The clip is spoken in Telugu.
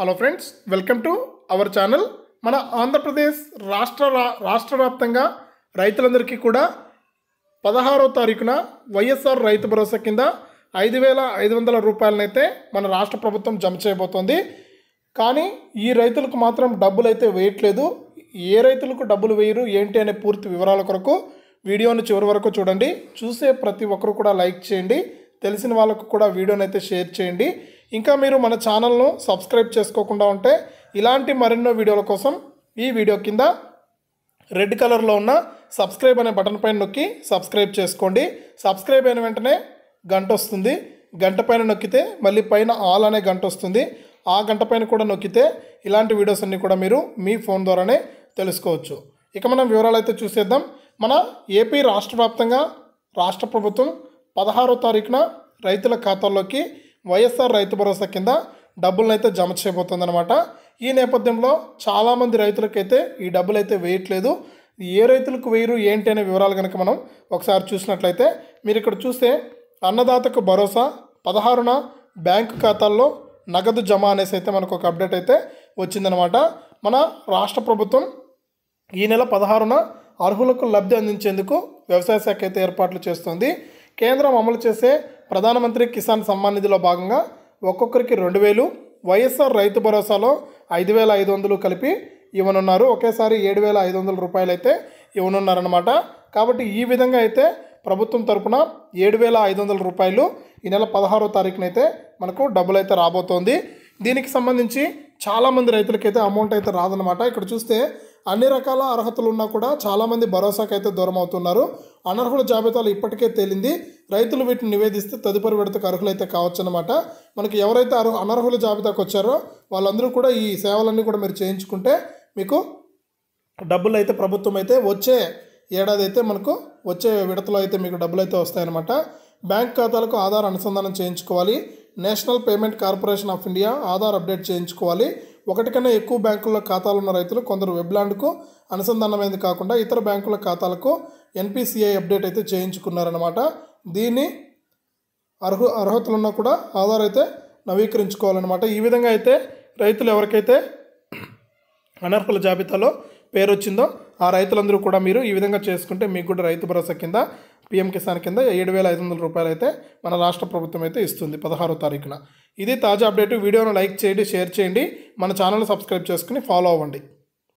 hello friends welcome to our channel మన ఆంధ్రప్రదేశ్ రాష్ట్ర రాష్ట్ర వ్యాప్తంగా రైతులందరికీ కూడా పదహారో తారీఖున వైఎస్ఆర్ రైతు భరోసా కింద ఐదు వేల ఐదు వందల రూపాయలనైతే మన రాష్ట్ర ప్రభుత్వం జమ చేయబోతోంది కానీ ఈ రైతులకు మాత్రం డబ్బులు అయితే వేయట్లేదు ఏ రైతులకు డబ్బులు వేయరు ఏంటి అనే పూర్తి వివరాల కొరకు వీడియోని చివరి వరకు చూడండి చూసే ప్రతి ఒక్కరు కూడా లైక్ చేయండి తెలిసిన వాళ్ళకు కూడా వీడియోనైతే షేర్ చేయండి ఇంకా మీరు మన ఛానల్ను సబ్స్క్రైబ్ చేసుకోకుండా ఉంటే ఇలాంటి మరెన్నో వీడియోల కోసం ఈ వీడియో కింద రెడ్ కలర్లో ఉన్న సబ్స్క్రైబ్ అనే బటన్ పైన నొక్కి సబ్స్క్రైబ్ చేసుకోండి సబ్స్క్రైబ్ అయిన వెంటనే గంట వస్తుంది గంట పైన నొక్కితే మళ్ళీ పైన ఆల్ అనే గంట వస్తుంది ఆ గంట పైన కూడా నొక్కితే ఇలాంటి వీడియోస్ అన్నీ కూడా మీరు మీ ఫోన్ ద్వారానే తెలుసుకోవచ్చు ఇక మనం వివరాలు అయితే చూసేద్దాం మన ఏపీ రాష్ట్ర వ్యాప్తంగా రాష్ట్ర ప్రభుత్వం పదహారో తారీఖున రైతుల ఖాతాల్లోకి వైఎస్ఆర్ రైతు భరోసా కింద డబ్బులను అయితే జమ చేయబోతుందన్నమాట ఈ నేపథ్యంలో చాలామంది రైతులకైతే ఈ డబ్బులు అయితే వేయట్లేదు ఏ రైతులకు వేయరు ఏంటి అనే వివరాలు కనుక మనం ఒకసారి చూసినట్లయితే మీరు ఇక్కడ చూస్తే అన్నదాతకు భరోసా పదహారున బ్యాంకు ఖాతాల్లో నగదు జమ అనేసి అయితే మనకు ఒక అప్డేట్ అయితే వచ్చిందనమాట మన రాష్ట్ర ప్రభుత్వం ఈ నెల పదహారున అర్హులకు లబ్ధి అందించేందుకు వ్యవసాయ శాఖ అయితే ఏర్పాట్లు చేస్తుంది కేంద్రం అమలు చేసే ప్రధానమంత్రి కిసాన్ సమ్మాన్ నిధిలో భాగంగా ఒక్కొక్కరికి రెండు వేలు వైఎస్ఆర్ రైతు భరోసాలో ఐదు వేల ఐదు వందలు కలిపి ఇవ్వనున్నారు ఒకేసారి ఏడు వేల ఐదు వందల రూపాయలు అయితే ఇవ్వనున్నారనమాట కాబట్టి ఈ విధంగా అయితే ప్రభుత్వం తరపున ఏడు వేల ఐదు వందల రూపాయలు ఈ నెల పదహారో తారీఖునైతే మనకు డబ్బులు అయితే రాబోతోంది దీనికి సంబంధించి చాలామంది రైతులకైతే అమౌంట్ అయితే రాదనమాట ఇక్కడ చూస్తే అన్ని రకాల అర్హతలు ఉన్నా కూడా చాలామంది భరోసాకు అయితే దూరం అవుతున్నారు అనర్హుల జాబితాలు ఇప్పటికే తేలింది రైతులు వీటిని నివేదిస్తే తదుపరి విడతకు అర్హులైతే కావచ్చనమాట మనకి ఎవరైతే అర్హు అనర్హుల జాబితాకు వచ్చారో వాళ్ళందరూ కూడా ఈ సేవలన్నీ కూడా మీరు చేయించుకుంటే మీకు డబ్బులు అయితే ప్రభుత్వం అయితే వచ్చే ఏడాది అయితే మనకు వచ్చే విడతలో అయితే మీకు డబ్బులు అయితే వస్తాయన్నమాట బ్యాంక్ ఖాతాలకు ఆధార్ అనుసంధానం చేయించుకోవాలి national payment corporation of India Aadhaar update చేయించుకోవాలి ఒకటి కన్నా ఎక్కువ బ్యాంకుల్లో ఖాతాలు ఉన్న రైతులు కొందరు వెబ్లాండ్కు అనుసంధానమైంది కాకుండా ఇతర బ్యాంకుల ఖాతాలకు ఎన్పిసిఐ అప్డేట్ అయితే చేయించుకున్నారనమాట దీన్ని అర్హు అర్హతలున్నా కూడా ఆధార్ అయితే నవీకరించుకోవాలన్నమాట ఈ విధంగా అయితే రైతులు ఎవరికైతే అనర్హుల జాబితాలో పేరు వచ్చిందో ఆ రైతులందరూ కూడా మీరు ఈ విధంగా చేసుకుంటే మీకు కూడా రైతు భరోసా కింద పీఎం కిసాన్ కింద ఏడు వేల ఐదు వందల రూపాయలు అయితే మన రాష్ట్ర ప్రభుత్వం అయితే ఇస్తుంది పదహారో తారీఖున ఇది తాజా అప్డేట్ వీడియోను లైక్ చేయండి షేర్ చేయండి మన ఛానల్ సబ్స్క్రైబ్ చేసుకుని ఫాలో అవ్వండి